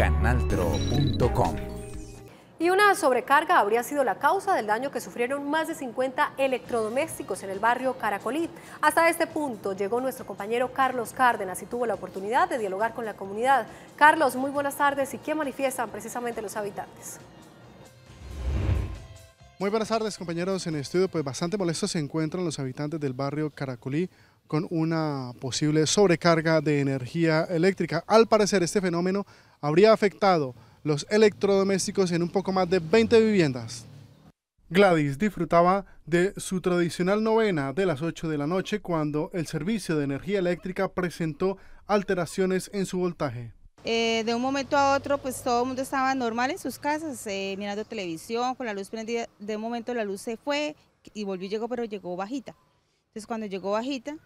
canaltro.com. Y una sobrecarga habría sido la causa del daño que sufrieron más de 50 electrodomésticos en el barrio Caracolí. Hasta este punto llegó nuestro compañero Carlos Cárdenas y tuvo la oportunidad de dialogar con la comunidad. Carlos, muy buenas tardes. ¿Y qué manifiestan precisamente los habitantes? Muy buenas tardes compañeros en estudio, pues bastante molestos se encuentran los habitantes del barrio Caracolí con una posible sobrecarga de energía eléctrica. Al parecer este fenómeno habría afectado los electrodomésticos en un poco más de 20 viviendas. Gladys disfrutaba de su tradicional novena de las 8 de la noche cuando el servicio de energía eléctrica presentó alteraciones en su voltaje. Eh, de un momento a otro, pues todo el mundo estaba normal en sus casas, eh, mirando televisión, con la luz prendida. De un momento la luz se fue y volvió llegó, pero llegó bajita. Entonces cuando llegó bajita,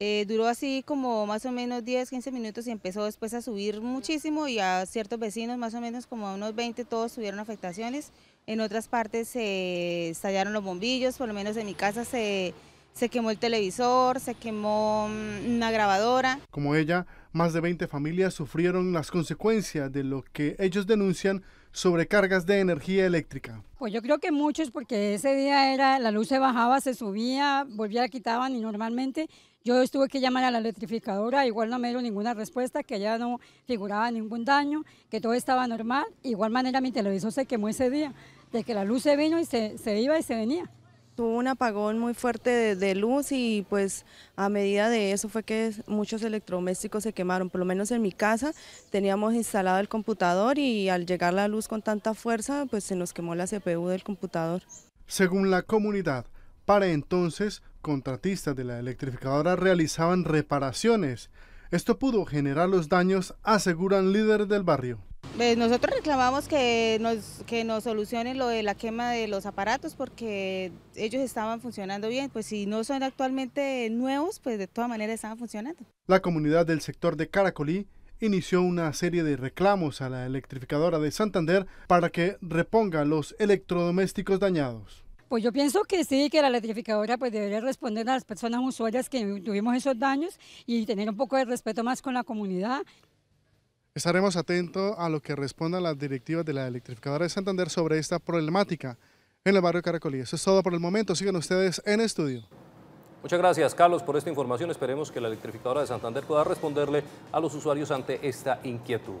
eh, duró así como más o menos 10, 15 minutos y empezó después a subir muchísimo y a ciertos vecinos, más o menos como a unos 20, todos tuvieron afectaciones. En otras partes se estallaron los bombillos, por lo menos en mi casa se, quemó el televisor, se quemó mm, una grabadora. Como ella, más de 20 familias sufrieron las consecuencias de lo que ellos denuncian sobrecargas de energía eléctrica. Pues yo creo que muchos, porque ese día era la luz se bajaba, se subía, volvía, la quitaban y normalmente yo estuve que llamar a la electrificadora, igual no me dieron ninguna respuesta, que ya no figuraba ningún daño, que todo estaba normal. Igual manera mi televisor se quemó ese día, de que la luz se vino y se, iba y se venía. Tuvo un apagón muy fuerte de, de, luz y pues a medida de eso fue que muchos electrodomésticos se quemaron, por lo menos en mi casa teníamos instalado el computador y al llegar la luz con tanta fuerza pues se nos quemó la CPU del computador. Según la comunidad, para entonces contratistas de la electrificadora realizaban reparaciones. Esto pudo generar los daños, aseguran líderes del barrio. Pues nosotros reclamamos que nos, que nos solucionen lo de la quema de los aparatos porque ellos estaban funcionando bien, pues si no son actualmente nuevos, pues de todas maneras estaban funcionando. La comunidad del sector de Caracolí inició una serie de reclamos a la electrificadora de Santander para que reponga los electrodomésticos dañados. Pues yo pienso que sí, que la electrificadora pues debería responder a las personas usuarias que tuvimos esos daños y tener un poco de respeto más con la comunidad. Estaremos atentos a lo que respondan las directivas de la electrificadora de Santander sobre esta problemática en el barrio Caracolí. Eso es todo por el momento. Sigan ustedes en estudio. Muchas gracias, Carlos, por esta información. Esperemos que la electrificadora de Santander pueda responderle a los usuarios ante esta inquietud.